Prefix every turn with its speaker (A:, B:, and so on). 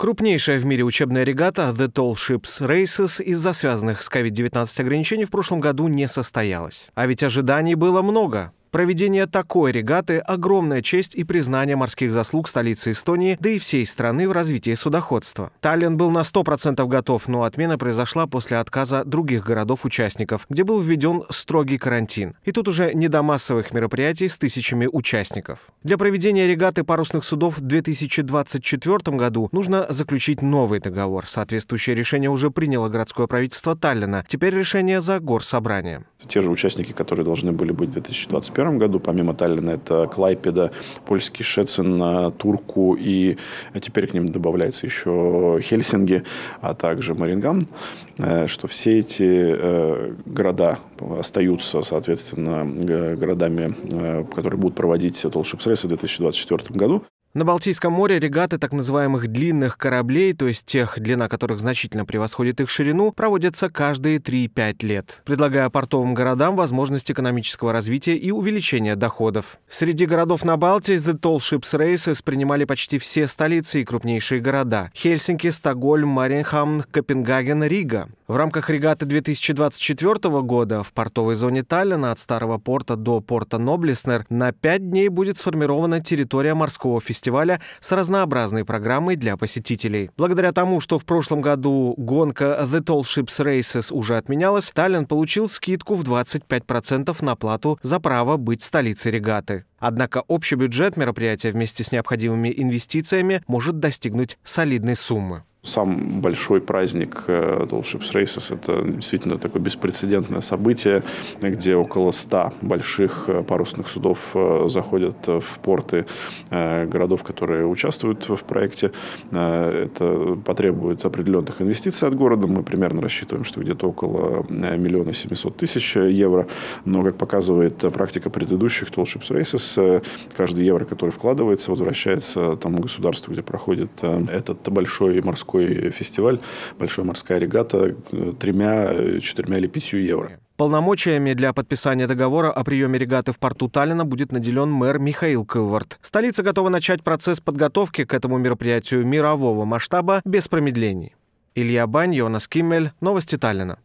A: Крупнейшая в мире учебная регата The Tall Ships Races из-за связанных с COVID-19 ограничений в прошлом году не состоялась. А ведь ожиданий было много. Проведение такой регаты – огромная честь и признание морских заслуг столицы Эстонии, да и всей страны в развитии судоходства. Таллин был на 100% готов, но отмена произошла после отказа других городов-участников, где был введен строгий карантин. И тут уже не до массовых мероприятий с тысячами участников. Для проведения регаты парусных судов в 2024 году нужно заключить новый договор. Соответствующее решение уже приняло городское правительство Таллина. Теперь решение за горсобранием.
B: Те же участники, которые должны были быть в 2021 1991 году, помимо Таллина, это Клайпеда, польский Шецин, Турку и теперь к ним добавляется еще Хельсинги, а также Марингам, э, что все эти э, города остаются, соответственно, э, городами, которые будут проводить Толшипсрейс в 2024 году.
A: На Балтийском море регаты так называемых длинных кораблей, то есть тех, длина которых значительно превосходит их ширину, проводятся каждые 3-5 лет, предлагая портовым городам возможность экономического развития и увеличения доходов. Среди городов на Балтии The Tall Ships Races принимали почти все столицы и крупнейшие города – Хельсинки, Стокгольм, Маринхам, Копенгаген, Рига. В рамках регаты 2024 года в портовой зоне Таллина от Старого порта до порта Ноблеснер на пять дней будет сформирована территория морского фестиваля с разнообразной программой для посетителей. Благодаря тому, что в прошлом году гонка The Tall Ships Races уже отменялась, Таллин получил скидку в 25% на плату за право быть столицей регаты. Однако общий бюджет мероприятия вместе с необходимыми инвестициями может достигнуть солидной суммы.
B: Сам большой праздник э, Tall Ships Races – это действительно такое беспрецедентное событие, где около 100 больших э, парусных судов э, заходят в порты городов, которые участвуют в проекте. Это потребует определенных инвестиций от города. Мы примерно рассчитываем, что где-то около миллиона семьсот тысяч евро. Но, как показывает практика предыдущих Tall Ships Races, каждый евро, который вкладывается, возвращается тому государству, где проходит этот большой морской такой фестиваль, большой морская регата, э, тремя, э, четырьмя или пятью евро.
A: Полномочиями для подписания договора о приеме регаты в порту Таллина будет наделен мэр Михаил Кылвард. Столица готова начать процесс подготовки к этому мероприятию мирового масштаба без промедлений. Илья Бань, Йонас Киммель, Новости Таллина.